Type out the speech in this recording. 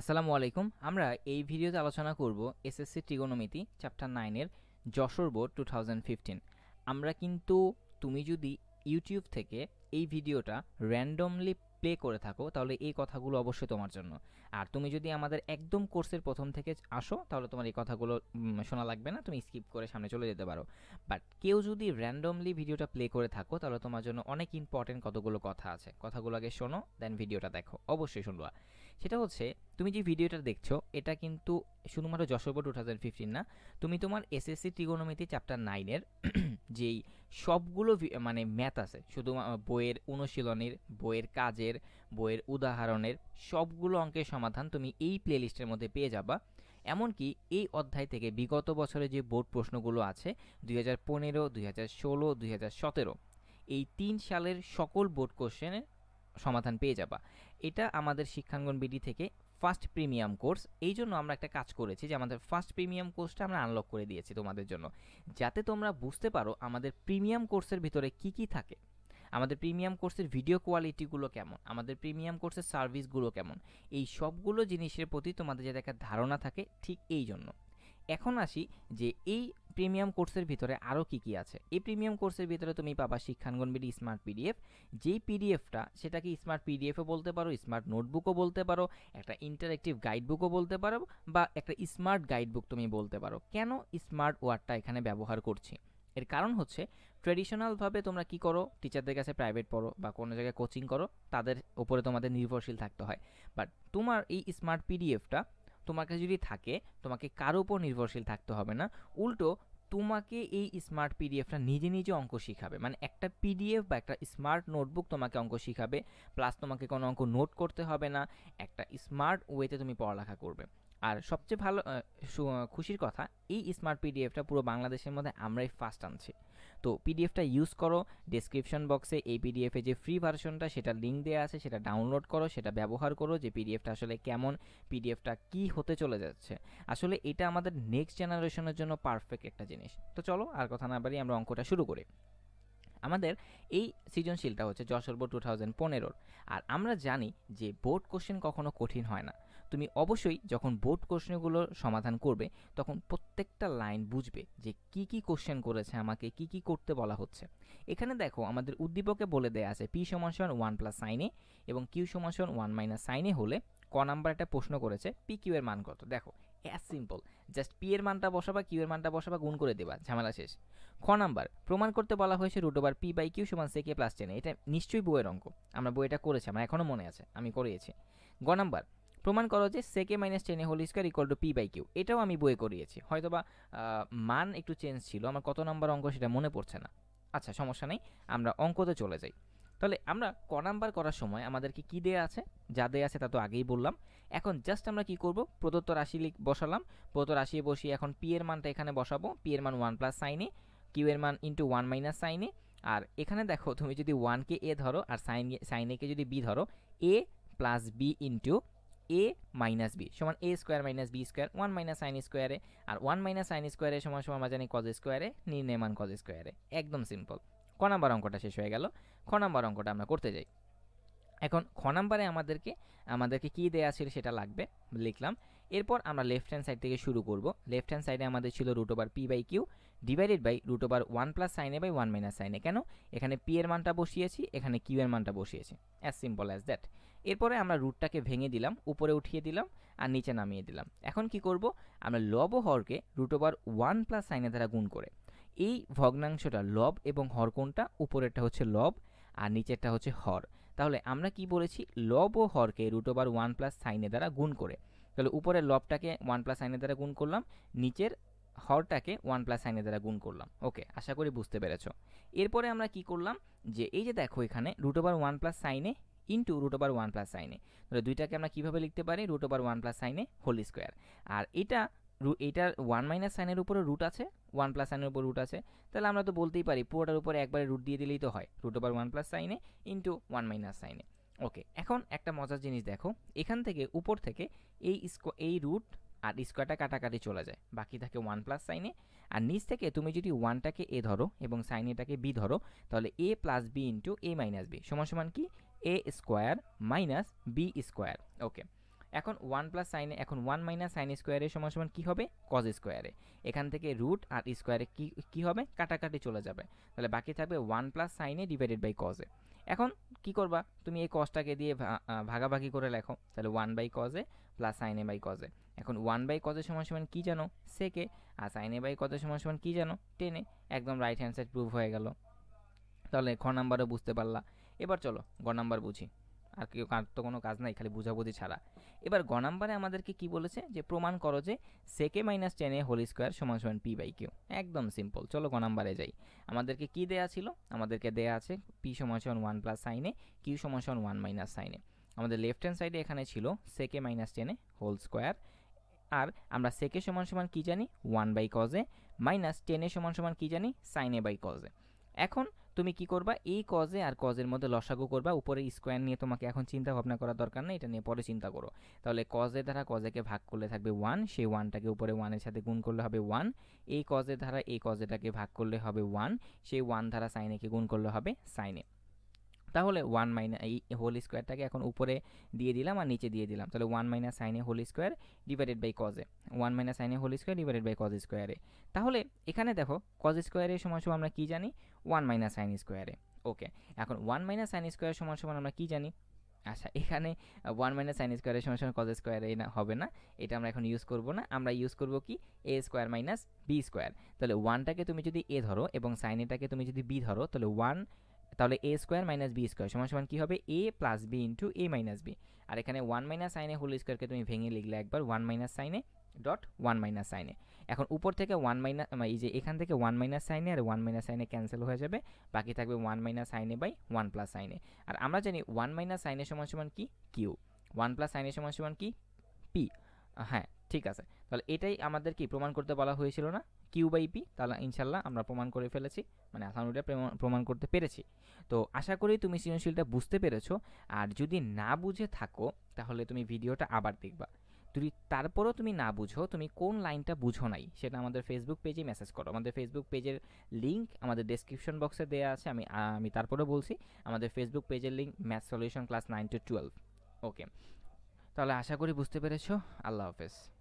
আসসালামু আলাইকুম আমরা এই ভিডিওতে আলোচনা করব এসএসসি ট্রিগোনোমিতি চ্যাপ্টার নাইনের যশোর বোর্ড টু আমরা কিন্তু তুমি যদি ইউটিউব থেকে এই ভিডিওটা র্যান্ডমলি প্লে করে থাকো তাহলে এই কথাগুলো অবশ্যই তোমার জন্য আর তুমি যদি আমাদের একদম কোর্সের প্রথম থেকে আসো তাহলে তোমার এই কথাগুলো শোনা লাগবে না তুমি স্কিপ করে সামনে চলে যেতে পারো বাট কেউ যদি র্যান্ডমলি ভিডিওটা প্লে করে থাকো তাহলে তোমার জন্য অনেক ইম্পর্টেন্ট কতগুলো কথা আছে কথাগুলো আগে শোনো দেন ভিডিওটা দেখো অবশ্যই শুনবা সেটা হচ্ছে তুমি যে ভিডিওটা দেখছো এটা কিন্তু শুধুমাত্র যশোর টু ফিফটিন না তুমি তোমার এসএসসি ট্রিগোনোমিতি চ্যাপ্টার নাইনের যেই সবগুলো মানে ম্যাথ আছে শুধু বইয়ের অনুশীলনের বইয়ের কাজের বইয়ের উদাহরণের সবগুলো অঙ্কের সমাধান তুমি এই প্লেলিস্টের মধ্যে পেয়ে যাবা এমনকি এই অধ্যায় থেকে বিগত বছরে যে বোর্ড প্রশ্নগুলো আছে দুই হাজার পনেরো দুই হাজার ষোলো দুই হাজার সতেরো এই তিন সালের সকল বোর্ড কোশ্চেনের সমাধান পেয়ে যাবা এটা আমাদের শিক্ষাঙ্গন বিডি থেকে ফার্স্ট প্রিমিয়াম কোর্স এই জন্য আমরা একটা কাজ করেছি যে আমাদের ফার্স্ট প্রিমিয়াম কোর্সটা আমরা আনলক করে দিয়েছি তোমাদের জন্য যাতে তোমরা বুঝতে পারো আমাদের প্রিমিয়াম কোর্সের ভিতরে কি কি থাকে আমাদের প্রিমিয়াম কোর্সের ভিডিও কোয়ালিটিগুলো কেমন আমাদের প্রিমিয়াম কোর্সের সার্ভিসগুলো কেমন এই সবগুলো জিনিসের প্রতি তোমাদের যাতে একটা ধারণা থাকে ঠিক এই জন্য এখন আসি যে এই প্রিমিয়াম কোর্সের ভিতরে আরও কী কী আছে এই প্রিমিয়াম কোর্সের ভিতরে তুমি পাবা শিক্ষাঙ্গন বিডি স্মার্ট পিডিএফ যেই পিডিএফটা সেটাকে স্মার্ট পিডিএফও বলতে পারো স্মার্ট নোটবুকও বলতে পারো একটা ইন্টারেক্টিভ গাইডবুকও বলতে পারো বা একটা স্মার্ট গাইডবুক তুমি বলতে পারো কেন স্মার্ট ওয়ার্ডটা এখানে ব্যবহার করছি এর কারণ হচ্ছে ট্রেডিশনালভাবে তোমরা কি করো টিচারদের কাছে প্রাইভেট পড়ো বা কোনো জায়গায় কোচিং করো তাদের ওপরে তোমাদের নির্ভরশীল থাকতে হয় বাট তোমার এই স্মার্ট পিডিএফটা তোমার কাছে যদি থাকে তোমাকে কারো উপর নির্ভরশীল থাকতে হবে না উল্টো তোমাকে এই স্মার্ট পিডিএফটা নিজে নিজে অঙ্ক শিখাবে মানে একটা পিডিএফ বা একটা স্মার্ট নোটবুক তোমাকে অঙ্ক শিখাবে প্লাস তোমাকে কোনো অঙ্ক নোট করতে হবে না একটা স্মার্ট ওয়েতে তুমি পড়ালেখা করবে আর সবচেয়ে ভালো খুশির কথা এই স্মার্ট পিডিএফটা পুরো বাংলাদেশের মধ্যে আমরাই ফার্স্ট আনছি তো পিডিএফটা ইউজ করো ডিসক্রিপশন বক্সে এই পিডিএফে যে ফ্রি ভার্সনটা সেটা লিঙ্ক দেওয়া আছে সেটা ডাউনলোড করো সেটা ব্যবহার করো যে পিডিএফটা আসলে কেমন পিডিএফটা কি হতে চলে যাচ্ছে আসলে এটা আমাদের নেক্সট জেনারেশনের জন্য পারফেক্ট একটা জিনিস তো চলো আর কথা না বাড়ি আমরা অঙ্কটা শুরু করি আমাদের এই সৃজনশীলটা হচ্ছে যশোর বোর্ড টু থাউজেন্ড পনেরোর আর আমরা জানি যে বোর্ড কোশ্চেন কখনো কঠিন হয় না তুমি অবশ্যই যখন বোর্ড কোশ্চেনগুলো সমাধান করবে তখন প্রত্যেকটা লাইন বুঝবে যে কি কি কোশ্চেন করেছে আমাকে কি কি করতে বলা হচ্ছে এখানে দেখো আমাদের উদ্দীপকে বলে দেয়া আছে পি সমাসন ওয়ান প্লাস সাইনে এবং কিউ সমাসন ওয়ান মাইনাস সাইনে হলে ক নাম্বার একটা প্রশ্ন করেছে পি কিউ এর মান কত দেখো অ্যাজ সিম্পল জাস্ট পি এর মানটা বসাবা কিউ এর মানটা বসাবা গুণ করে দেবা ঝামেলা শেষ খ নাম্বার প্রমাণ করতে বলা হয়েছে root over P by Q সমান সে কে প্লাস টেন এটা নিশ্চয়ই বইয়ের অঙ্ক আমরা বইটা করেছি আমার এখনও মনে আছে আমি করিয়েছি গ নাম্বার প্রমাণ করো যে sec A minus tan A whole square equal to P by Q এটাও আমি বইয়ে করিয়েছি হয়তো বা মান একটু চেঞ্জ ছিল আমার কত নাম্বার অঙ্ক সেটা মনে পড়ছে না আচ্ছা সমস্যা নেই আমরা অঙ্কতে চলে যাই তাহলে আমরা ক নাম্বার করার সময় আমাদেরকে কি দেয়া আছে যা দেয়া আছে তা তো আগেই বললাম এখন জাস্ট আমরা কি করব প্রদত্ত রাশি লিখ বসালাম প্রদত্ত রাশি বসিয়ে এখন পি এর মানটা এখানে বসাবো পি এর মান ওয়ান প্লাস সাইনে কিউ এর মান ইন্টু ওয়ান মাইনাস সাইনে আর এখানে দেখো তুমি যদি ওয়ানকে এ ধরো আর সাইন সাইনেকে যদি বি ধরো A plus B into A minus B সমান A square minus B square one minus sin square A আর ওয়ান মাইনাস সাইন স্কোয়ারে সমান সমান আমরা কজ স্কোয়ারে নির্নেমান কজ স্কোয়ারে একদম সিম্পল ক নাম্বার অঙ্কটা শেষ হয়ে গেল খ নাম্বার অঙ্কটা আমরা করতে যাই এখন খ নাম্বারে আমাদেরকে আমাদেরকে কী দেয়া ছিল সেটা লাগবে লিখলাম এরপর আমরা লেফট হ্যান্ড সাইড থেকে শুরু করব লেফট হ্যান্ড সাইডে আমাদের ছিল root over P by Q divided by root over one plus sin A by one minus sin A কেন এখানে পি এর মানটা বসিয়েছি এখানে কিউ এর মানটা বসিয়েছি অ্যাজ সিম্পল অ্যাজ দ্যাট এরপরে আমরা রুটটাকে ভেঙে দিলাম উপরে উঠিয়ে দিলাম আর নিচে নামিয়ে দিলাম এখন কি করব আমরা লব ও হরকে root over one plus sin A দ্বারা গুণ করে এই ভগ্নাংশটা লব এবং হর কোনটা উপরেরটা হচ্ছে লব আর নিচেরটা হচ্ছে হর তাহলে আমরা কি বলেছি লব ও হরকে root over one plus sin A দ্বারা গুণ করে তাহলে উপরের লবটাকে ওয়ান প্লাস সাইনে দ্বারা গুণ করলাম নিচের হরটাকে ওয়ান প্লাস সাইনে দ্বারা গুণ করলাম ওকে আশা করি বুঝতে পেরেছ এরপরে আমরা কি করলাম যে এই যে দেখো এখানে root over one plus sin A into root over one plus sin A তাহলে দুইটাকে আমরা কীভাবে লিখতে পারি root over one plus sin A whole square আর এটা এটার ওয়ান মাইনাস সাইনের উপরে রুট আছে ওয়ান প্লাস সাইনের উপর রুট আছে তাহলে আমরা তো বলতেই পারি পুরোটার উপরে একবারে রুট দিয়ে দিলেই তো হয় root over one plus sin A into one minus sin A okay এখন একটা মজার জিনিস দেখো এখান থেকে উপর থেকে এই এই রুট আর স্কোয়ারটা কাটাকাটি চলে যায় বাকি থাকে ওয়ান প্লাস সাইনে আর নিচ থেকে তুমি যদি ওয়ানটাকে এ ধরো এবং সাইনেটাকে বি ধরো তাহলে A plus B into A minus B সমান সমান কি A square minus B square okay এখন ওয়ান প্লাস সাইনে এখন ওয়ান মাইনাস সাইন স্কোয়ারের সমান সমান কী হবে কজ স্কোয়ারে এখান থেকে রুট আর স্কোয়ারে কী কী হবে কাটাকাটি চলে যাবে তাহলে বাকি থাকবে one plus sin A divided by cos A এখন কি করবা তুমি এই কজটাকে দিয়ে ভাগাভাগি করে লেখো তাহলে one by cos A plus sin A by cos A এখন ওয়ান বাই কজের সমান সমান কী জানো সেকে আর সাইনে বাই কজের সমান সমান কী জানো টেনে একদম রাইট হ্যান্ড সাইড প্রুভ হয়ে গেল তাহলে খ নাম্বারও বুঝতে পারলা এবার চলো গ নাম্বার বুঝি আর কেউ কার তো কোনো কাজ নাই খালি বুঝাবুঝি ছাড়া এবার গ নাম্বারে আমাদেরকে কি বলেছে যে প্রমাণ করো যে sec A minus tan A whole square সমান সমান পি বাই কিউ একদম সিম্পল চলো গ নাম্বারে যাই আমাদেরকে কি দেয়া ছিল আমাদেরকে দেয়া আছে পি সমান সমান ওয়ান প্লাস সাইনে কিউ সমান সমান ওয়ান মাইনাস সাইনে আমাদের লেফট হ্যান্ড সাইডে এখানে ছিল সেকে মাইনাস টেনে হোল স্কোয়ার আর আমরা সেকে সমান সমান কী জানি ওয়ান বাই কজে মাইনাস টেনে সমান সমান কী জানি সাইনে বাই কজে এখন তুমি কি করবা এই কজে আর কজের মধ্যে লসাগু করবা উপরে স্কোয়ার নিয়ে তোমাকে এখন চিন্তা ভাবনা করার দরকার নেই এটা নিয়ে পরে চিন্তা করো তাহলে কজে দ্বারা কজেকে ভাগ করলে থাকবে ওয়ান সেই ওয়ানটাকে উপরে ওয়ানের সাথে গুণ করলে হবে ওয়ান এই কজে দ্বারা এই কজেটাকে ভাগ করলে হবে ওয়ান সেই ওয়ান দ্বারা সাইনেকে গুণ করলে হবে সাইনে তাহলে ওয়ান মাইনাস এই হোল স্কোয়ারটাকে এখন উপরে দিয়ে দিলাম আর নিচে দিয়ে দিলাম তাহলে one minus sin A whole square divided by cos A one minus sin A whole square divided by cos square A তাহলে এখানে দেখো কজ স্কোয়ারের সময় সময় আমরা কী জানি ওয়ান মাইনাস সাইন স্কোয়ারে ওকে এখন ওয়ান মাইনাস সাইন স্কোয়ার সমান সমান আমরা কী জানি আচ্ছা এখানে ওয়ান মাইনাস সাইন স্কোয়ারের সমান সমান কজ স্কোয়ারে না হবে না এটা আমরা এখন ইউজ করব না আমরা ইউজ করব কি A square minus B square তাহলে ওয়ানটাকে তুমি যদি এ ধরো এবং সাইনেটাকে তুমি যদি বি ধরো তাহলে ওয়ান তাহলে A square minus B square সমান সমান কী হবে A plus B into A minus B আর এখানে ওয়ান মাইনাস সাইনে হোল স্কোয়ারকে তুমি ভেঙে লিখলে একবার one minus sin A dot one minus sin A এখন উপর থেকে ওয়ান মাইনাস এই যে এখান থেকে ওয়ান মাইনাস সাইনে আর ওয়ান মাইনাস সাইনে ক্যান্সেল হয়ে যাবে বাকি থাকবে one minus sin A by one plus sin A আর আমরা জানি ওয়ান মাইনাস সাইনে সমান সমান কি কিউ ওয়ান প্লাস সাইনে সমান সমান কি পি হ্যাঁ ঠিক আছে তাহলে এটাই আমাদের কি প্রমাণ করতে বলা হয়েছিল না কিউ বাই পি তাহলে ইনশাল্লাহ আমরা প্রমাণ করে ফেলেছি মানে আসানুটা প্রমাণ করতে পেরেছি তো আশা করি তুমি সৃজনশীলটা বুঝতে পেরেছো আর যদি না বুঝে থাকো তাহলে তুমি ভিডিওটা আবার দেখবা যদি তারপরও তুমি না বুঝো তুমি কোন লাইনটা বুঝো নাই সেটা আমাদের ফেসবুক পেজে মেসেজ করো আমাদের ফেসবুক পেজের লিঙ্ক আমাদের ডেসক্রিপশন বক্সে দেওয়া আছে আমি আমি তারপরে বলছি আমাদের ফেসবুক পেজের link math solution class nine to twelve okay তাহলে আশা করি বুঝতে পেরেছো আল্লাহ হাফেজ